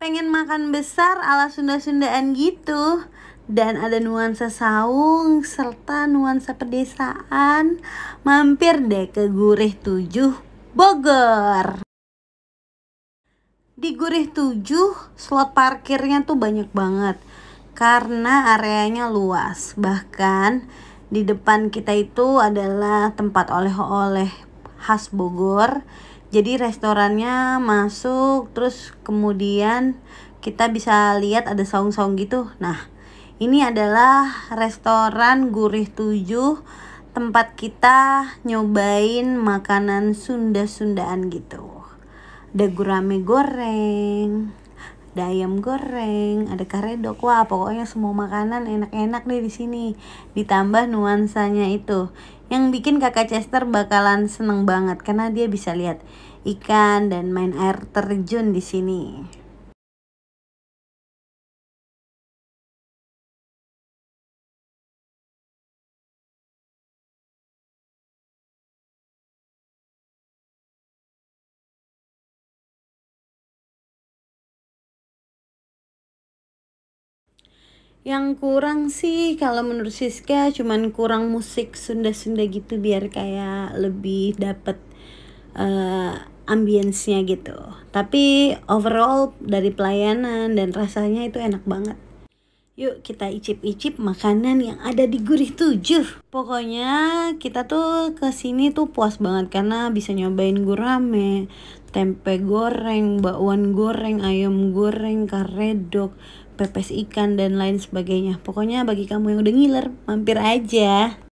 pengen makan besar ala Sunda-Sundaan gitu dan ada nuansa saung serta nuansa pedesaan mampir deh ke Gurih 7 Bogor di Gurih 7 slot parkirnya tuh banyak banget karena areanya luas bahkan di depan kita itu adalah tempat oleh-oleh khas Bogor jadi restorannya masuk terus kemudian kita bisa lihat ada saung-saung gitu nah ini adalah restoran Gurih Tujuh tempat kita nyobain makanan Sunda-Sundaan gitu ada gurame goreng ada ayam goreng, ada karedok. Wah, pokoknya semua makanan enak-enak deh di sini. Ditambah nuansanya itu yang bikin kakak Chester bakalan seneng banget karena dia bisa lihat ikan dan main air terjun di sini. Yang kurang sih kalau menurut Siska cuman kurang musik Sunda-Sunda gitu biar kayak lebih dapet uh, ambience-nya gitu. Tapi overall dari pelayanan dan rasanya itu enak banget. Yuk kita icip-icip makanan yang ada di Gurih Tujuh. Pokoknya kita tuh ke sini tuh puas banget karena bisa nyobain gurame, tempe goreng, bakwan goreng, ayam goreng, karedok, pepes ikan dan lain sebagainya. Pokoknya bagi kamu yang udah ngiler, mampir aja.